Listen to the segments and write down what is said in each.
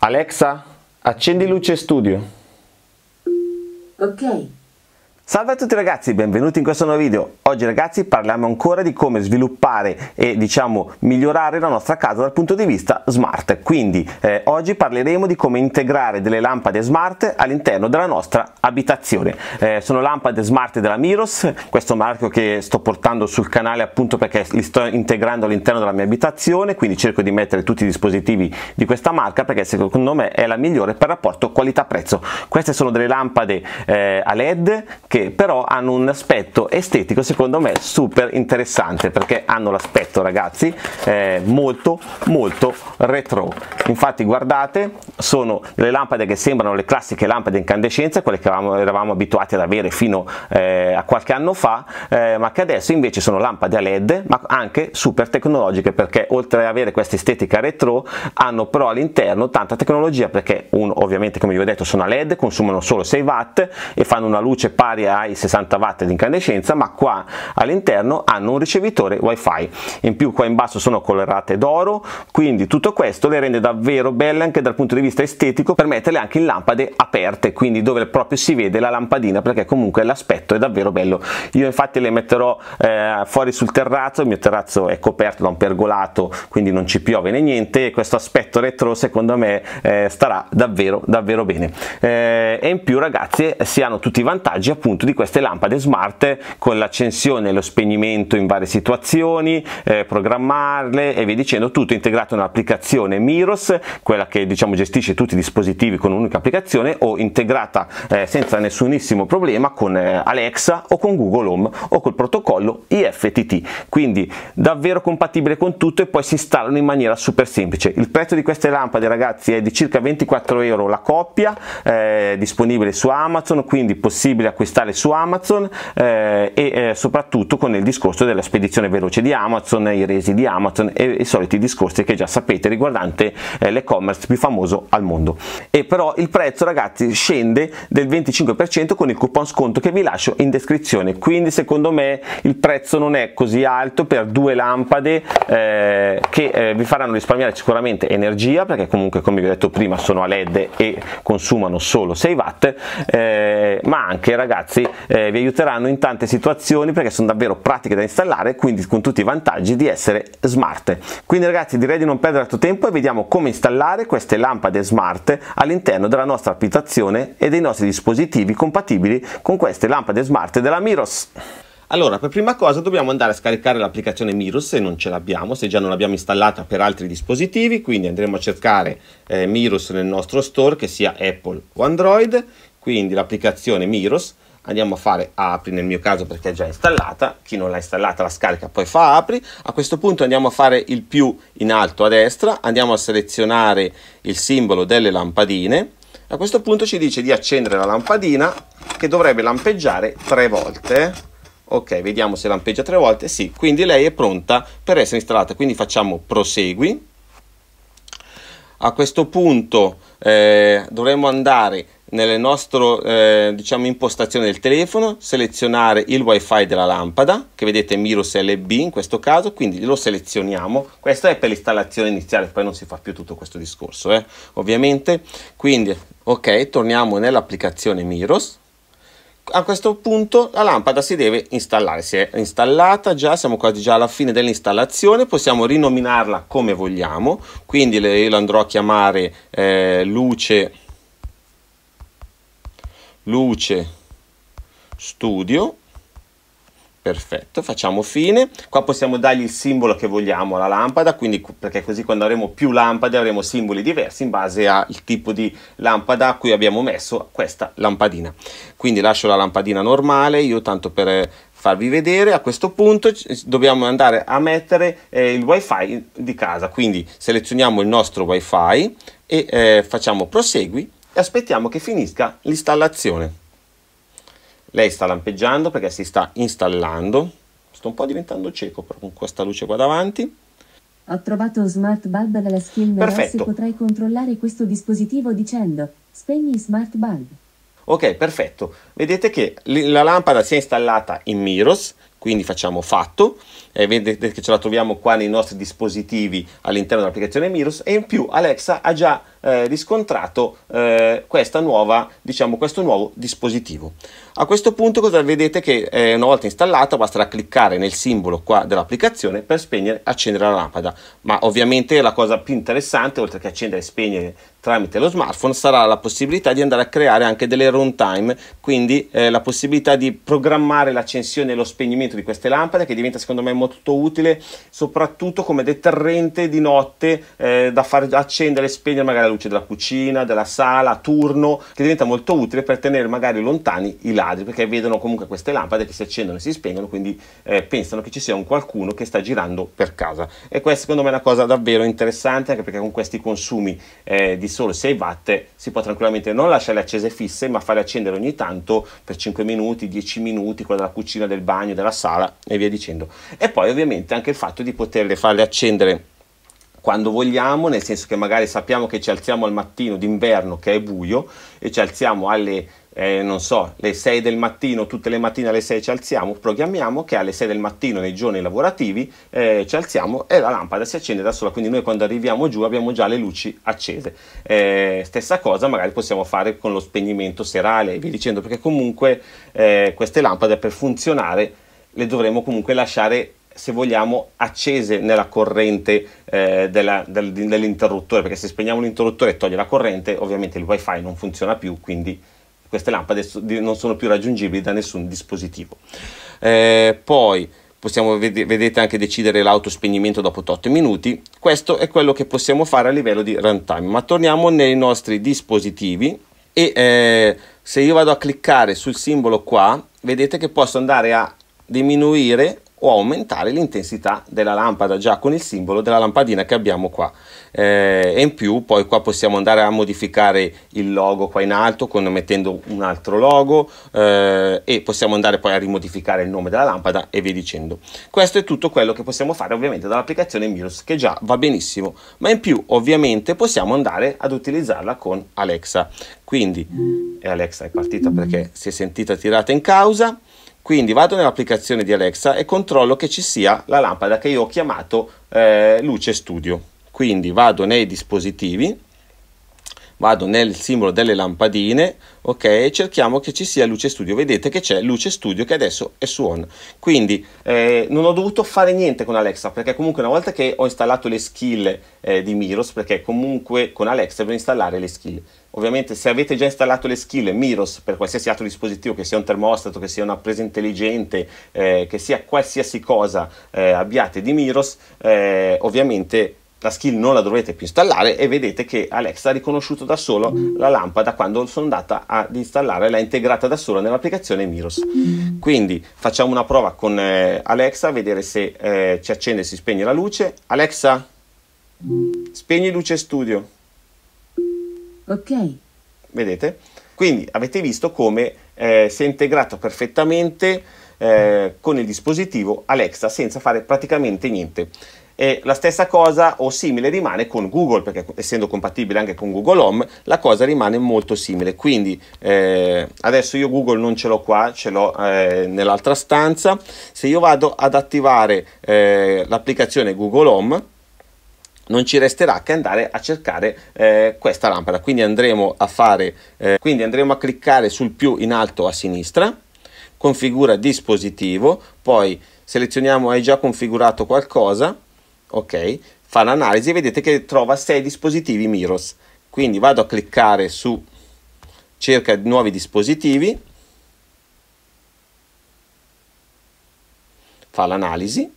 Alexa, accendi luce studio. Ok. Salve a tutti ragazzi, benvenuti in questo nuovo video. Oggi ragazzi parliamo ancora di come sviluppare e diciamo migliorare la nostra casa dal punto di vista smart. Quindi eh, oggi parleremo di come integrare delle lampade smart all'interno della nostra abitazione. Eh, sono lampade smart della Miros, questo marchio che sto portando sul canale appunto perché li sto integrando all'interno della mia abitazione, quindi cerco di mettere tutti i dispositivi di questa marca perché secondo me è la migliore per rapporto qualità-prezzo. Queste sono delle lampade eh, a LED che però hanno un aspetto estetico secondo secondo me super interessante perché hanno l'aspetto ragazzi eh, molto molto retro infatti guardate sono le lampade che sembrano le classiche lampade incandescenza quelle che avevamo, eravamo abituati ad avere fino eh, a qualche anno fa eh, ma che adesso invece sono lampade a led ma anche super tecnologiche perché oltre ad avere questa estetica retro hanno però all'interno tanta tecnologia perché un, ovviamente come vi ho detto sono a led consumano solo 6 watt e fanno una luce pari ai 60 watt di incandescenza ma qua all'interno hanno un ricevitore wifi in più qua in basso sono colorate d'oro quindi tutto questo le rende davvero belle anche dal punto di vista estetico per metterle anche in lampade aperte quindi dove proprio si vede la lampadina perché comunque l'aspetto è davvero bello io infatti le metterò eh, fuori sul terrazzo il mio terrazzo è coperto da un pergolato quindi non ci piove né niente e questo aspetto retro secondo me eh, starà davvero davvero bene eh, e in più ragazzi si hanno tutti i vantaggi appunto di queste lampade smart con l'accensione l'accensione e lo spegnimento in varie situazioni, eh, programmarle e via dicendo, tutto integrato nell'applicazione Miros, quella che diciamo gestisce tutti i dispositivi con un'unica applicazione o integrata eh, senza nessunissimo problema con eh, Alexa o con Google Home o col protocollo IFTT. Quindi davvero compatibile con tutto e poi si installano in maniera super semplice. Il prezzo di queste lampade ragazzi è di circa 24 euro la coppia, eh, disponibile su Amazon, quindi possibile acquistare su Amazon eh, e eh, soprattutto soprattutto con il discorso della spedizione veloce di Amazon, i resi di Amazon e i soliti discorsi che già sapete riguardante eh, l'e-commerce più famoso al mondo. E però il prezzo ragazzi scende del 25% con il coupon sconto che vi lascio in descrizione, quindi secondo me il prezzo non è così alto per due lampade eh, che eh, vi faranno risparmiare sicuramente energia perché comunque come vi ho detto prima sono a led e consumano solo 6 watt, eh, ma anche ragazzi eh, vi aiuteranno in tante situazioni perché sono davvero pratiche da installare quindi con tutti i vantaggi di essere smart. Quindi ragazzi direi di non perdere altro tempo e vediamo come installare queste lampade smart all'interno della nostra applicazione e dei nostri dispositivi compatibili con queste lampade smart della Miros. Allora, per prima cosa dobbiamo andare a scaricare l'applicazione Miros se non ce l'abbiamo, se già non l'abbiamo installata per altri dispositivi, quindi andremo a cercare eh, Miros nel nostro store che sia Apple o Android, quindi l'applicazione Miros andiamo a fare apri nel mio caso perché è già installata, chi non l'ha installata la scarica poi fa apri, a questo punto andiamo a fare il più in alto a destra, andiamo a selezionare il simbolo delle lampadine, a questo punto ci dice di accendere la lampadina che dovrebbe lampeggiare tre volte, ok vediamo se lampeggia tre volte, sì, quindi lei è pronta per essere installata, quindi facciamo prosegui, a questo punto eh, dovremmo andare nella nostra eh, diciamo, impostazione del telefono selezionare il wifi della lampada che vedete Miros LB in questo caso quindi lo selezioniamo questo è per l'installazione iniziale poi non si fa più tutto questo discorso eh, ovviamente quindi ok torniamo nell'applicazione Miros a questo punto la lampada si deve installare, si è installata già, siamo quasi già alla fine dell'installazione, possiamo rinominarla come vogliamo, quindi le, io andrò a chiamare eh, luce luce, studio, perfetto, facciamo fine, qua possiamo dargli il simbolo che vogliamo alla lampada, quindi, perché così quando avremo più lampade avremo simboli diversi in base al tipo di lampada a cui abbiamo messo questa lampadina, quindi lascio la lampadina normale, io tanto per eh, farvi vedere a questo punto dobbiamo andare a mettere eh, il wifi di casa quindi selezioniamo il nostro wifi e eh, facciamo prosegui e aspettiamo che finisca l'installazione. Lei sta lampeggiando perché si sta installando. Sto un po' diventando cieco con questa luce qua davanti. Ho trovato Smart Bulb dalla skill Perfetto. potrai controllare questo dispositivo dicendo spegni Smart Bulb. Ok, perfetto. Vedete che la lampada si è installata in Miros quindi facciamo fatto, e eh, vedete che ce la troviamo qua nei nostri dispositivi all'interno dell'applicazione Mirus e in più Alexa ha già eh, riscontrato eh, nuova, diciamo, questo nuovo dispositivo. A questo punto cosa vedete che eh, una volta installata basterà cliccare nel simbolo qua dell'applicazione per spegnere e accendere la lampada, ma ovviamente la cosa più interessante oltre che accendere e spegnere tramite lo smartphone sarà la possibilità di andare a creare anche delle runtime, quindi eh, la possibilità di programmare l'accensione e lo spegnimento di queste lampade che diventa secondo me molto utile soprattutto come deterrente di notte eh, da far accendere e spegnere magari la luce della cucina, della sala, a turno, che diventa molto utile per tenere magari lontani i ladri perché vedono comunque queste lampade che si accendono e si spengono, quindi eh, pensano che ci sia un qualcuno che sta girando per casa. E questa secondo me è una cosa davvero interessante anche perché con questi consumi eh, di solo 6 watt si può tranquillamente non lasciarle accese fisse ma farle accendere ogni tanto per 5 minuti, 10 minuti, quella della cucina, del bagno, della sala e via dicendo. E poi ovviamente anche il fatto di poterle farle accendere quando vogliamo, nel senso che magari sappiamo che ci alziamo al mattino d'inverno che è buio e ci alziamo alle eh, non so, le 6 del mattino, tutte le mattine alle 6 ci alziamo, programmiamo che alle 6 del mattino nei giorni lavorativi eh, ci alziamo e la lampada si accende da sola, quindi noi quando arriviamo giù abbiamo già le luci accese. Eh, stessa cosa magari possiamo fare con lo spegnimento serale e via dicendo, perché comunque eh, queste lampade per funzionare le dovremo comunque lasciare se vogliamo accese nella corrente eh, della, del, dell'interruttore perché se spegniamo l'interruttore e toglie la corrente ovviamente il wifi non funziona più quindi queste lampade non sono più raggiungibili da nessun dispositivo eh, poi possiamo vedete anche decidere l'autospegnimento dopo 8 minuti questo è quello che possiamo fare a livello di runtime ma torniamo nei nostri dispositivi e eh, se io vado a cliccare sul simbolo qua vedete che posso andare a diminuire o aumentare l'intensità della lampada già con il simbolo della lampadina che abbiamo qua eh, e in più poi qua possiamo andare a modificare il logo qua in alto con, mettendo un altro logo eh, e possiamo andare poi a rimodificare il nome della lampada e via dicendo questo è tutto quello che possiamo fare ovviamente dall'applicazione Miros che già va benissimo ma in più ovviamente possiamo andare ad utilizzarla con Alexa quindi e Alexa è partita perché si è sentita tirata in causa quindi vado nell'applicazione di Alexa e controllo che ci sia la lampada che io ho chiamato eh, Luce Studio. Quindi vado nei dispositivi vado nel simbolo delle lampadine, ok, e cerchiamo che ci sia luce studio. Vedete che c'è luce studio che adesso è su on. Quindi eh, non ho dovuto fare niente con Alexa, perché comunque una volta che ho installato le skill eh, di Miros, perché comunque con Alexa devo installare le skill. Ovviamente se avete già installato le skill Miros per qualsiasi altro dispositivo, che sia un termostato, che sia una presa intelligente, eh, che sia qualsiasi cosa eh, abbiate di Miros, eh, ovviamente la skill non la dovrete più installare e vedete che Alexa ha riconosciuto da solo la lampada quando sono andata ad installare, l'ha integrata da solo nell'applicazione Miros. Quindi facciamo una prova con eh, Alexa, vedere se eh, ci accende e si spegne la luce. Alexa, spegni luce studio. Ok. Vedete? Quindi avete visto come eh, si è integrato perfettamente eh, con il dispositivo Alexa senza fare praticamente niente. E la stessa cosa o simile rimane con Google, perché essendo compatibile anche con Google Home, la cosa rimane molto simile. Quindi eh, adesso io Google non ce l'ho qua, ce l'ho eh, nell'altra stanza. Se io vado ad attivare eh, l'applicazione Google Home, non ci resterà che andare a cercare eh, questa lampada. Quindi andremo a fare, eh, quindi andremo a cliccare sul più in alto a sinistra, configura dispositivo, poi selezioniamo hai già configurato qualcosa ok? Fa l'analisi e vedete che trova 6 dispositivi Miros. Quindi vado a cliccare su cerca nuovi dispositivi, fa l'analisi,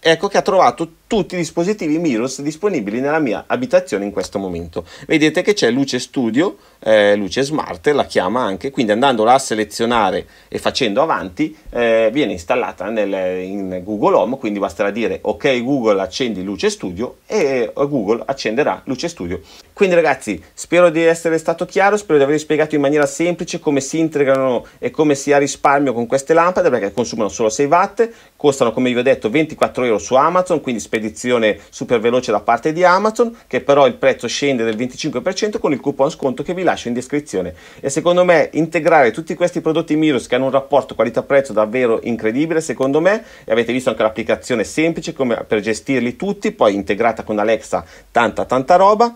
ecco che ha trovato tutti i dispositivi Miros disponibili nella mia abitazione in questo momento. Vedete che c'è luce studio, eh, luce smart, la chiama anche, quindi andandola a selezionare e facendo avanti eh, viene installata nel, in Google Home, quindi basterà dire ok Google accendi luce studio e eh, Google accenderà luce studio. Quindi ragazzi, spero di essere stato chiaro, spero di avervi spiegato in maniera semplice come si integrano e come si ha risparmio con queste lampade perché consumano solo 6 watt, costano come vi ho detto 24 euro su Amazon, quindi spendete spedizione super veloce da parte di Amazon, che però il prezzo scende del 25% con il coupon sconto che vi lascio in descrizione. E secondo me integrare tutti questi prodotti Miros che hanno un rapporto qualità-prezzo davvero incredibile, secondo me, e avete visto anche l'applicazione semplice come per gestirli tutti, poi integrata con Alexa, tanta tanta roba.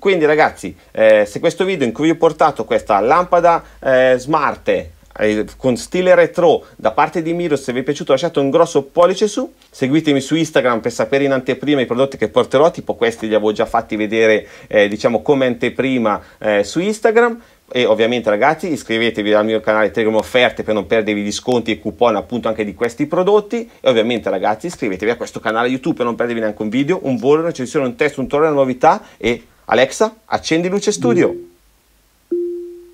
Quindi ragazzi, eh, se questo video in cui vi ho portato questa lampada eh, smart eh, con stile retro da parte di Miro se vi è piaciuto lasciate un grosso pollice su seguitemi su Instagram per sapere in anteprima i prodotti che porterò tipo questi li avevo già fatti vedere eh, diciamo come anteprima eh, su Instagram e ovviamente ragazzi iscrivetevi al mio canale Telegram Offerte per non perdervi gli sconti e coupon appunto anche di questi prodotti e ovviamente ragazzi iscrivetevi a questo canale YouTube per non perdervi neanche un video, un volo, una recensione, un test, un tutorial, una novità e Alexa accendi luce studio.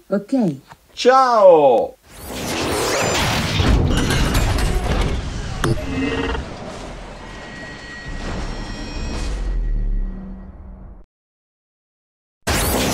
Ok. Ciao!